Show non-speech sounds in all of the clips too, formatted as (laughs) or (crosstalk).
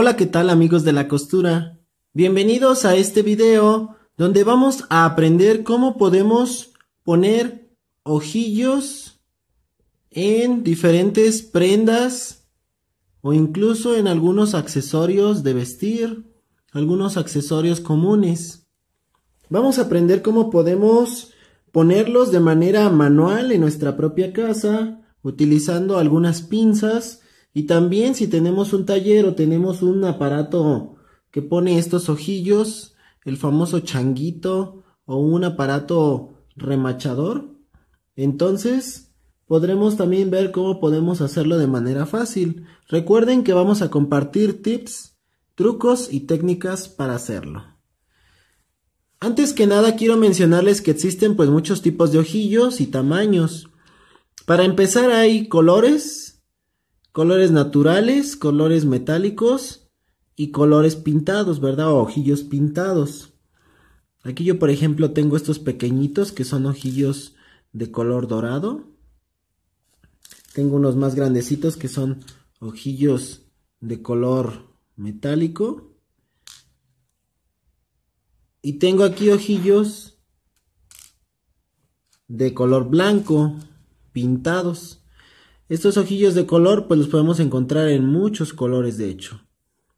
Hola qué tal amigos de la costura, bienvenidos a este video donde vamos a aprender cómo podemos poner ojillos en diferentes prendas o incluso en algunos accesorios de vestir, algunos accesorios comunes. Vamos a aprender cómo podemos ponerlos de manera manual en nuestra propia casa utilizando algunas pinzas y también si tenemos un taller o tenemos un aparato que pone estos ojillos, el famoso changuito o un aparato remachador, entonces podremos también ver cómo podemos hacerlo de manera fácil. Recuerden que vamos a compartir tips, trucos y técnicas para hacerlo. Antes que nada quiero mencionarles que existen pues muchos tipos de ojillos y tamaños. Para empezar hay colores, colores naturales, colores metálicos y colores pintados, ¿verdad? ojillos pintados. Aquí yo, por ejemplo, tengo estos pequeñitos que son ojillos de color dorado. Tengo unos más grandecitos que son ojillos de color metálico. Y tengo aquí ojillos de color blanco pintados. Estos ojillos de color, pues los podemos encontrar en muchos colores, de hecho.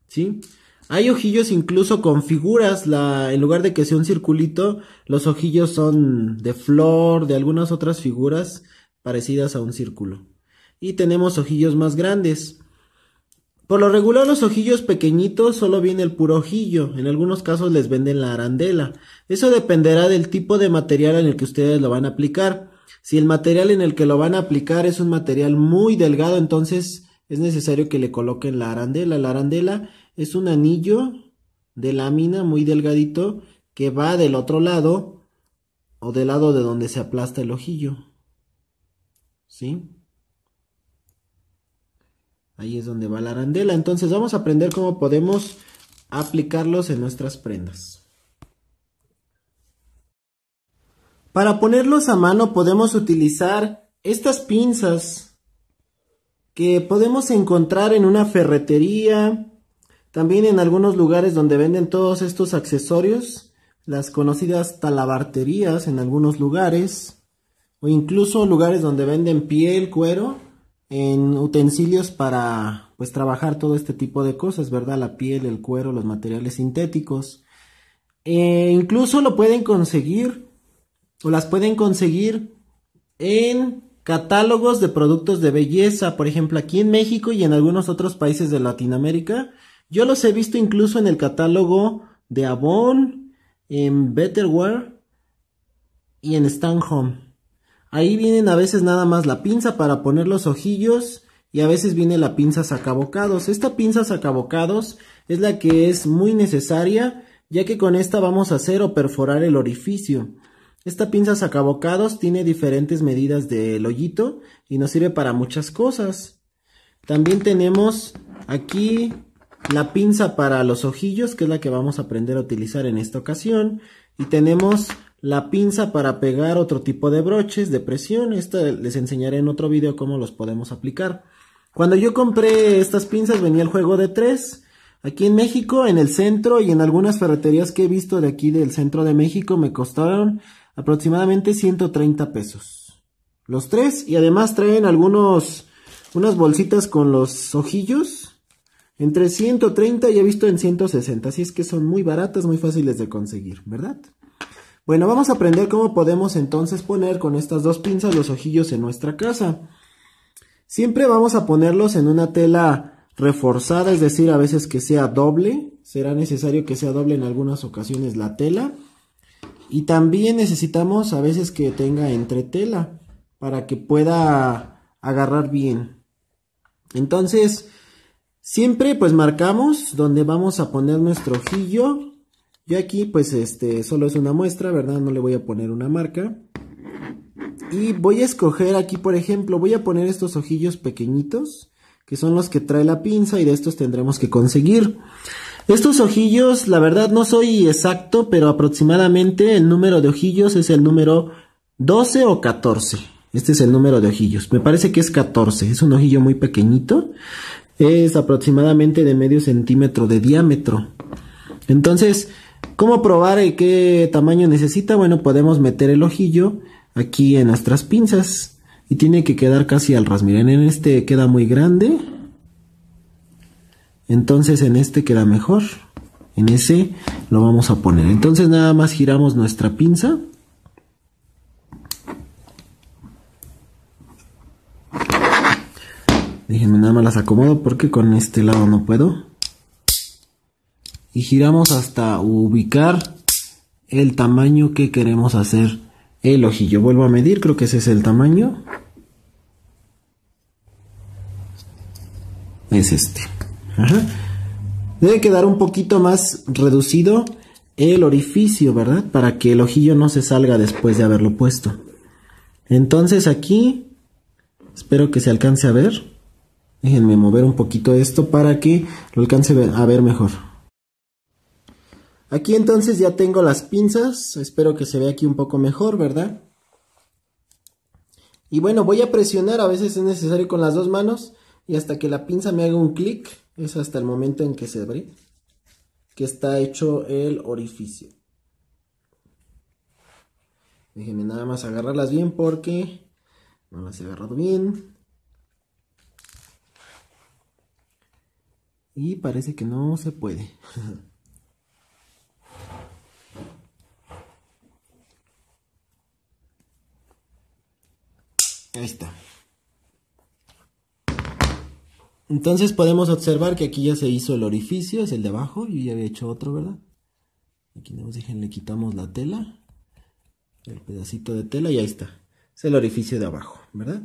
¿Sí? Hay ojillos incluso con figuras, en lugar de que sea un circulito, los ojillos son de flor, de algunas otras figuras parecidas a un círculo. Y tenemos ojillos más grandes. Por lo regular los ojillos pequeñitos solo viene el puro ojillo, en algunos casos les venden la arandela. Eso dependerá del tipo de material en el que ustedes lo van a aplicar. Si el material en el que lo van a aplicar es un material muy delgado, entonces es necesario que le coloquen la arandela. La arandela es un anillo de lámina muy delgadito que va del otro lado o del lado de donde se aplasta el ojillo. ¿Sí? Ahí es donde va la arandela. Entonces vamos a aprender cómo podemos aplicarlos en nuestras prendas. Para ponerlos a mano podemos utilizar estas pinzas que podemos encontrar en una ferretería, también en algunos lugares donde venden todos estos accesorios, las conocidas talabarterías en algunos lugares, o incluso lugares donde venden piel, cuero, en utensilios para pues trabajar todo este tipo de cosas, ¿verdad? La piel, el cuero, los materiales sintéticos. Eh, incluso lo pueden conseguir o las pueden conseguir en catálogos de productos de belleza, por ejemplo aquí en México y en algunos otros países de Latinoamérica. Yo los he visto incluso en el catálogo de Avon, en Betterware y en Stanhome. Ahí vienen a veces nada más la pinza para poner los ojillos y a veces viene la pinza sacabocados. Esta pinza sacabocados es la que es muy necesaria ya que con esta vamos a hacer o perforar el orificio. Esta pinza sacabocados tiene diferentes medidas del hoyito y nos sirve para muchas cosas. También tenemos aquí la pinza para los ojillos, que es la que vamos a aprender a utilizar en esta ocasión. Y tenemos la pinza para pegar otro tipo de broches de presión. Esta les enseñaré en otro video cómo los podemos aplicar. Cuando yo compré estas pinzas venía el juego de tres. Aquí en México, en el centro y en algunas ferreterías que he visto de aquí del centro de México me costaron aproximadamente 130 pesos. Los tres y además traen algunos, unas bolsitas con los ojillos. Entre 130 y he visto en 160, así es que son muy baratas, muy fáciles de conseguir, ¿verdad? Bueno, vamos a aprender cómo podemos entonces poner con estas dos pinzas los ojillos en nuestra casa. Siempre vamos a ponerlos en una tela reforzada, es decir, a veces que sea doble. Será necesario que sea doble en algunas ocasiones la tela. Y también necesitamos a veces que tenga entretela para que pueda agarrar bien. Entonces, siempre pues marcamos donde vamos a poner nuestro ojillo. Yo aquí pues este solo es una muestra, ¿verdad? No le voy a poner una marca. Y voy a escoger aquí, por ejemplo, voy a poner estos ojillos pequeñitos, que son los que trae la pinza y de estos tendremos que conseguir. Estos ojillos, la verdad no soy exacto, pero aproximadamente el número de ojillos es el número 12 o 14. Este es el número de ojillos. Me parece que es 14. Es un ojillo muy pequeñito. Es aproximadamente de medio centímetro de diámetro. Entonces, ¿cómo probar qué tamaño necesita? Bueno, podemos meter el ojillo aquí en nuestras pinzas. Y tiene que quedar casi al ras. Miren, en este queda muy grande. Entonces en este queda mejor. En ese lo vamos a poner. Entonces nada más giramos nuestra pinza. Déjenme nada más las acomodo porque con este lado no puedo. Y giramos hasta ubicar el tamaño que queremos hacer el ojillo. Vuelvo a medir, creo que ese es el tamaño. Es este. Debe quedar un poquito más reducido el orificio, ¿verdad? Para que el ojillo no se salga después de haberlo puesto. Entonces aquí, espero que se alcance a ver. Déjenme mover un poquito esto para que lo alcance a ver mejor. Aquí entonces ya tengo las pinzas, espero que se vea aquí un poco mejor, ¿verdad? Y bueno, voy a presionar, a veces es necesario con las dos manos, y hasta que la pinza me haga un clic, es hasta el momento en que se abre que está hecho el orificio. Déjenme nada más agarrarlas bien porque no las he agarrado bien. Y parece que no se puede. (laughs) Ahí está. Entonces podemos observar que aquí ya se hizo el orificio, es el de abajo, yo ya había hecho otro, ¿verdad? Aquí nos dejen, le quitamos la tela, el pedacito de tela y ahí está, es el orificio de abajo, ¿verdad?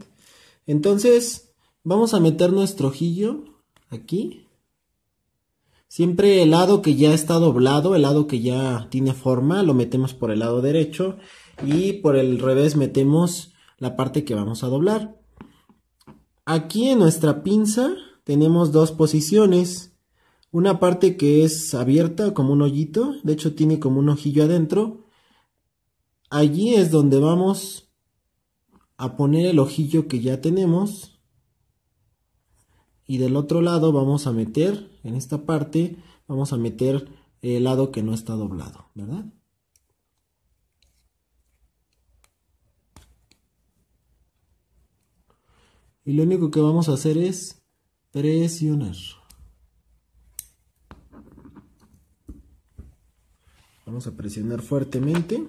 Entonces vamos a meter nuestro ojillo aquí. Siempre el lado que ya está doblado, el lado que ya tiene forma, lo metemos por el lado derecho y por el revés metemos la parte que vamos a doblar. Aquí en nuestra pinza tenemos dos posiciones. Una parte que es abierta como un hoyito, de hecho tiene como un ojillo adentro. Allí es donde vamos a poner el ojillo que ya tenemos. Y del otro lado vamos a meter, en esta parte, vamos a meter el lado que no está doblado, ¿verdad? Y lo único que vamos a hacer es presionar. Vamos a presionar fuertemente.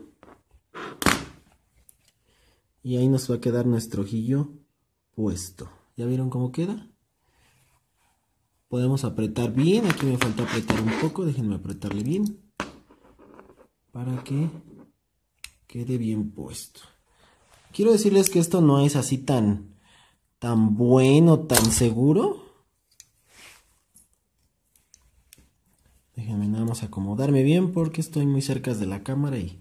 Y ahí nos va a quedar nuestro ojillo puesto. ¿Ya vieron cómo queda? Podemos apretar bien. Aquí me falta apretar un poco. Déjenme apretarle bien. Para que quede bien puesto. Quiero decirles que esto no es así tan, tan bueno, tan seguro Déjenme vamos a acomodarme bien porque estoy muy cerca de la cámara y...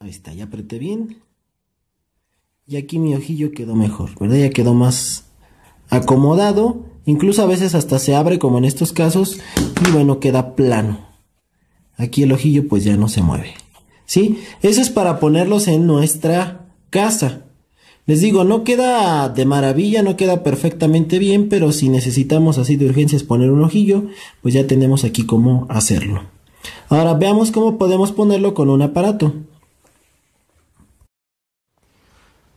Ahí está, ya apreté bien. Y aquí mi ojillo quedó mejor, ¿verdad? Ya quedó más acomodado. Incluso a veces hasta se abre como en estos casos y bueno, queda plano. Aquí el ojillo pues ya no se mueve. ¿Sí? Eso es para ponerlos en nuestra casa. Les digo, no queda de maravilla, no queda perfectamente bien, pero si necesitamos así de urgencias poner un ojillo, pues ya tenemos aquí cómo hacerlo. Ahora veamos cómo podemos ponerlo con un aparato.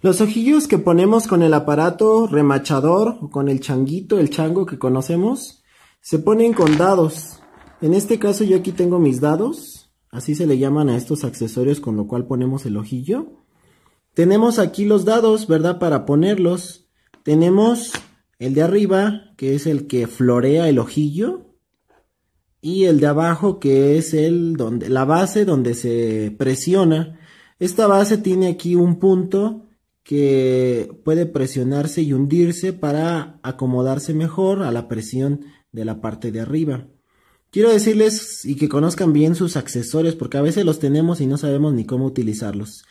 Los ojillos que ponemos con el aparato remachador o con el changuito, el chango que conocemos, se ponen con dados. En este caso yo aquí tengo mis dados, así se le llaman a estos accesorios con lo cual ponemos el ojillo. Tenemos aquí los dados, ¿verdad? Para ponerlos. Tenemos el de arriba, que es el que florea el ojillo. Y el de abajo, que es el donde, la base donde se presiona. Esta base tiene aquí un punto que puede presionarse y hundirse para acomodarse mejor a la presión de la parte de arriba. Quiero decirles y que conozcan bien sus accesorios porque a veces los tenemos y no sabemos ni cómo utilizarlos.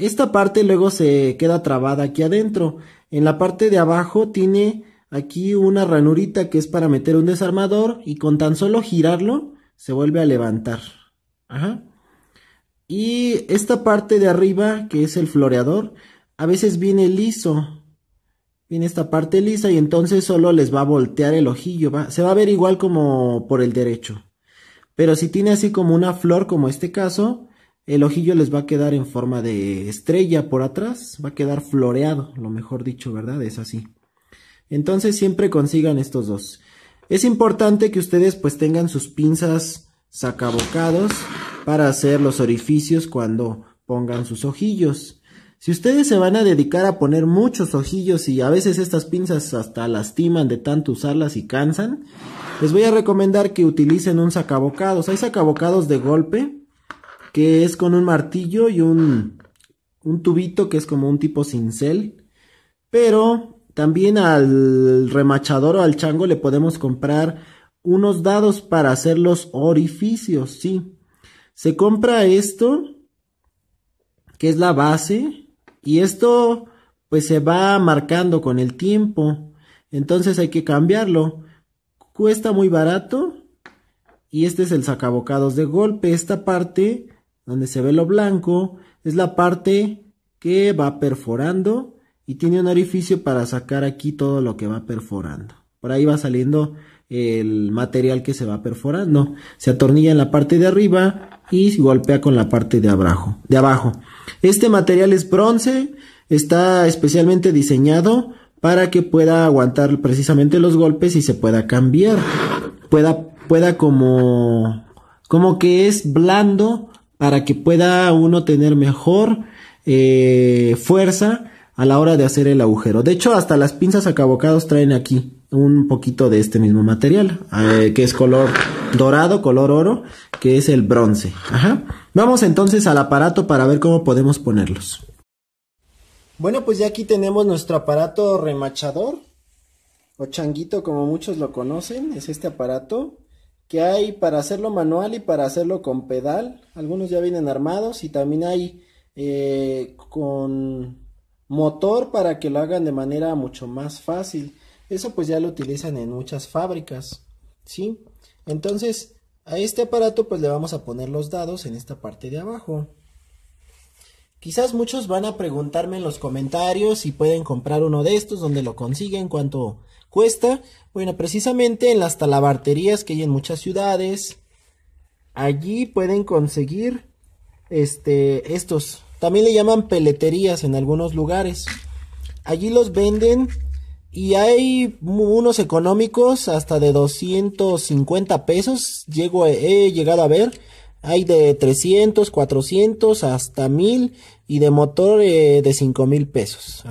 Esta parte luego se queda trabada aquí adentro. En la parte de abajo tiene aquí una ranurita que es para meter un desarmador y con tan solo girarlo se vuelve a levantar. Ajá. Y esta parte de arriba que es el floreador a veces viene liso. Viene esta parte lisa y entonces solo les va a voltear el ojillo. Se va a ver igual como por el derecho. Pero si tiene así como una flor como este caso, el ojillo les va a quedar en forma de estrella por atrás, va a quedar floreado, lo mejor dicho, ¿verdad? Es así. Entonces siempre consigan estos dos. Es importante que ustedes pues tengan sus pinzas sacabocados para hacer los orificios cuando pongan sus ojillos. Si ustedes se van a dedicar a poner muchos ojillos y a veces estas pinzas hasta lastiman de tanto usarlas y cansan, les voy a recomendar que utilicen un sacabocados. Hay sacabocados de golpe que es con un martillo y un, un tubito que es como un tipo cincel. Pero también al remachador o al chango le podemos comprar unos dados para hacer los orificios, sí. Se compra esto, que es la base, y esto pues se va marcando con el tiempo. Entonces hay que cambiarlo. Cuesta muy barato. Y este es el sacabocados de golpe. Esta parte donde se ve lo blanco, es la parte que va perforando y tiene un orificio para sacar aquí todo lo que va perforando. Por ahí va saliendo el material que se va perforando. Se atornilla en la parte de arriba y golpea con la parte de abajo. De abajo. Este material es bronce, está especialmente diseñado para que pueda aguantar precisamente los golpes y se pueda cambiar. Pueda, pueda como, como que es blando para que pueda uno tener mejor eh, fuerza a la hora de hacer el agujero. De hecho, hasta las pinzas acabocados traen aquí un poquito de este mismo material, eh, que es color dorado, color oro, que es el bronce. Vamos entonces al aparato para ver cómo podemos ponerlos. Bueno, pues ya aquí tenemos nuestro aparato remachador o changuito como muchos lo conocen, es este aparato que hay para hacerlo manual y para hacerlo con pedal. Algunos ya vienen armados y también hay eh, con motor para que lo hagan de manera mucho más fácil. Eso pues ya lo utilizan en muchas fábricas, ¿sí? Entonces, a este aparato pues le vamos a poner los dados en esta parte de abajo. Quizás muchos van a preguntarme en los comentarios si pueden comprar uno de estos, dónde lo consiguen, cuánto cuesta. Bueno, precisamente en las talabarterías que hay en muchas ciudades, allí pueden conseguir este, estos. También le llaman peleterías en algunos lugares. Allí los venden y hay unos económicos hasta de 250 pesos, llego, he llegado a ver hay de 300, 400 hasta 1000 y de motor eh, de 5000 pesos.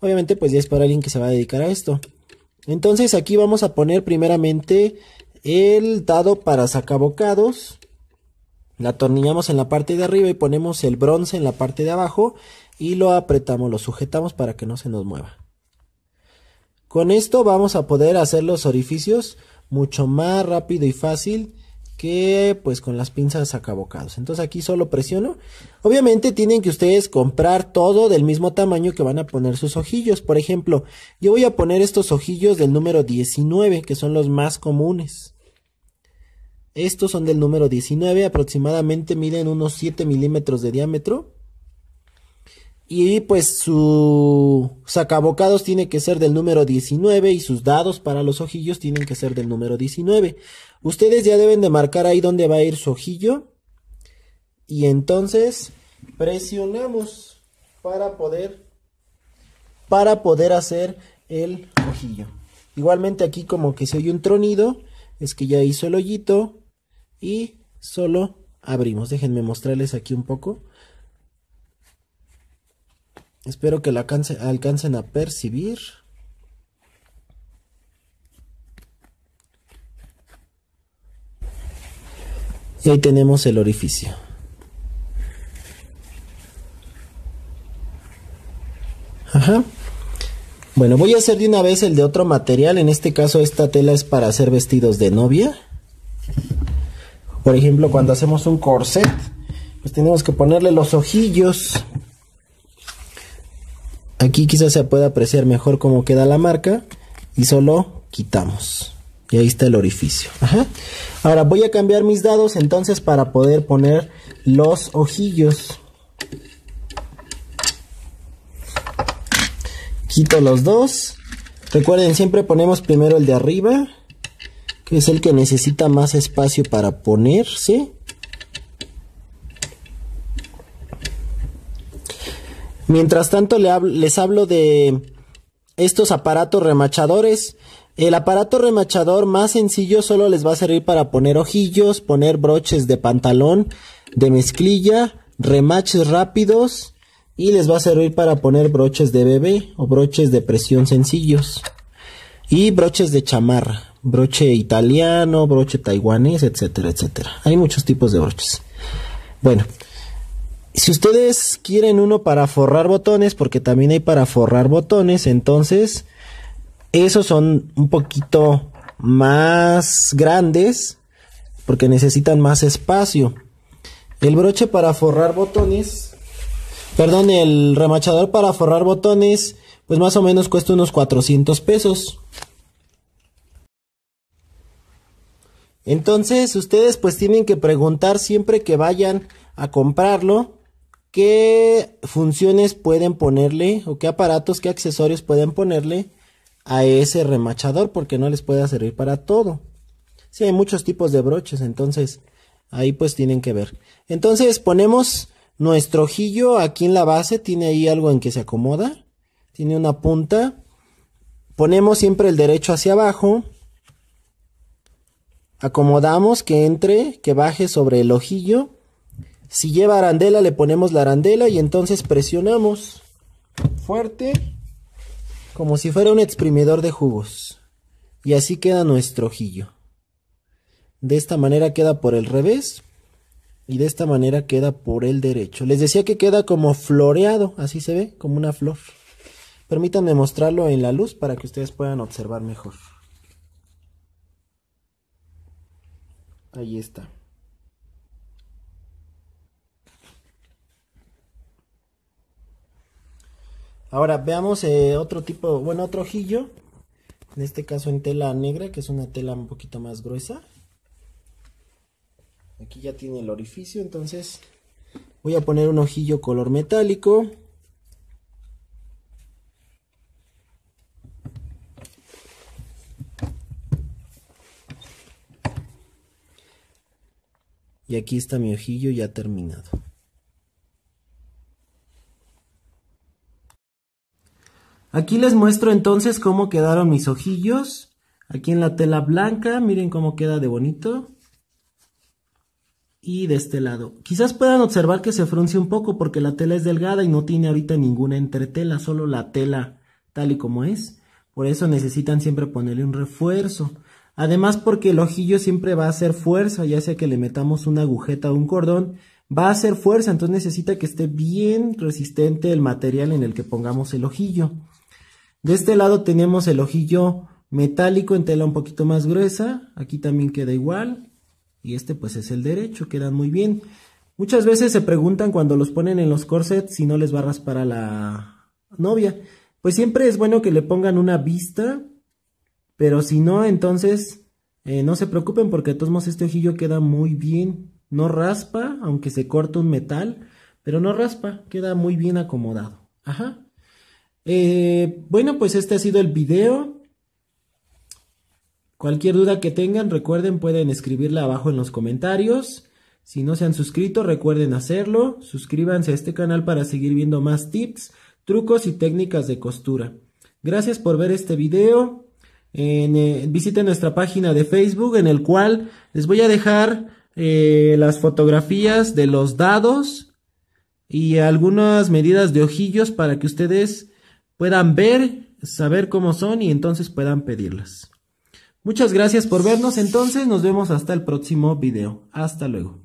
Obviamente pues ya es para alguien que se va a dedicar a esto. Entonces aquí vamos a poner primeramente el dado para sacabocados. La atornillamos en la parte de arriba y ponemos el bronce en la parte de abajo y lo apretamos, lo sujetamos para que no se nos mueva. Con esto vamos a poder hacer los orificios mucho más rápido y fácil pues con las pinzas acabocados Entonces aquí solo presiono. Obviamente tienen que ustedes comprar todo del mismo tamaño que van a poner sus ojillos. Por ejemplo, yo voy a poner estos ojillos del número 19 que son los más comunes. Estos son del número 19, aproximadamente miden unos 7 milímetros de diámetro. Y pues su sacabocados tiene que ser del número 19 y sus dados para los ojillos tienen que ser del número 19. Ustedes ya deben de marcar ahí donde va a ir su ojillo. Y entonces presionamos para poder para poder hacer el ojillo. Igualmente aquí como que se oye un tronido, es que ya hizo el hoyito y solo abrimos. Déjenme mostrarles aquí un poco. Espero que la alcancen a percibir. Y ahí tenemos el orificio. Ajá. Bueno, voy a hacer de una vez el de otro material. En este caso esta tela es para hacer vestidos de novia. Por ejemplo, cuando hacemos un corset, pues tenemos que ponerle los ojillos Aquí quizás se pueda apreciar mejor cómo queda la marca y solo quitamos. Y ahí está el orificio. Ahora voy a cambiar mis dados entonces para poder poner los ojillos. Quito los dos. Recuerden, siempre ponemos primero el de arriba, que es el que necesita más espacio para ponerse. Mientras tanto les hablo de estos aparatos remachadores. El aparato remachador más sencillo solo les va a servir para poner ojillos, poner broches de pantalón, de mezclilla, remaches rápidos y les va a servir para poner broches de bebé o broches de presión sencillos y broches de chamarra, broche italiano, broche taiwanés, etcétera, etcétera. Hay muchos tipos de broches. Bueno, si ustedes quieren uno para forrar botones, porque también hay para forrar botones, entonces esos son un poquito más grandes porque necesitan más espacio. El broche para forrar botones, perdón, el remachador para forrar botones, pues más o menos cuesta unos 400 pesos. Entonces ustedes pues tienen que preguntar siempre que vayan a comprarlo qué funciones pueden ponerle o qué aparatos, qué accesorios pueden ponerle a ese remachador porque no les puede servir para todo. Si sí, hay muchos tipos de broches, entonces ahí pues tienen que ver. Entonces ponemos nuestro ojillo aquí en la base, tiene ahí algo en que se acomoda, tiene una punta. Ponemos siempre el derecho hacia abajo. Acomodamos que entre, que baje sobre el ojillo si lleva arandela, le ponemos la arandela y entonces presionamos fuerte como si fuera un exprimidor de jugos. Y así queda nuestro ojillo. De esta manera queda por el revés y de esta manera queda por el derecho. Les decía que queda como floreado, así se ve, como una flor. Permítanme mostrarlo en la luz para que ustedes puedan observar mejor. Ahí está. Ahora veamos eh, otro tipo, bueno, otro ojillo. En este caso en tela negra, que es una tela un poquito más gruesa. Aquí ya tiene el orificio, entonces voy a poner un ojillo color metálico. Y aquí está mi ojillo ya terminado. Aquí les muestro entonces cómo quedaron mis ojillos. Aquí en la tela blanca, miren cómo queda de bonito. Y de este lado. Quizás puedan observar que se frunce un poco porque la tela es delgada y no tiene ahorita ninguna entretela, solo la tela tal y como es. Por eso necesitan siempre ponerle un refuerzo. Además porque el ojillo siempre va a hacer fuerza, ya sea que le metamos una agujeta o un cordón, va a hacer fuerza, entonces necesita que esté bien resistente el material en el que pongamos el ojillo. De este lado tenemos el ojillo metálico en tela un poquito más gruesa. Aquí también queda igual. Y este pues es el derecho, quedan muy bien. Muchas veces se preguntan cuando los ponen en los corsets si no les va a raspar a la novia. Pues siempre es bueno que le pongan una vista, pero si no, entonces eh, no se preocupen porque de todos modos este ojillo queda muy bien. No raspa, aunque se corta un metal, pero no raspa, queda muy bien acomodado. Ajá. Eh, bueno, pues este ha sido el video. Cualquier duda que tengan, recuerden, pueden escribirla abajo en los comentarios. Si no se han suscrito, recuerden hacerlo. Suscríbanse a este canal para seguir viendo más tips, trucos y técnicas de costura. Gracias por ver este video. Eh, visiten nuestra página de Facebook en el cual les voy a dejar eh, las fotografías de los dados y algunas medidas de ojillos para que ustedes puedan ver, saber cómo son y entonces puedan pedirlas. Muchas gracias por vernos, entonces nos vemos hasta el próximo video. Hasta luego.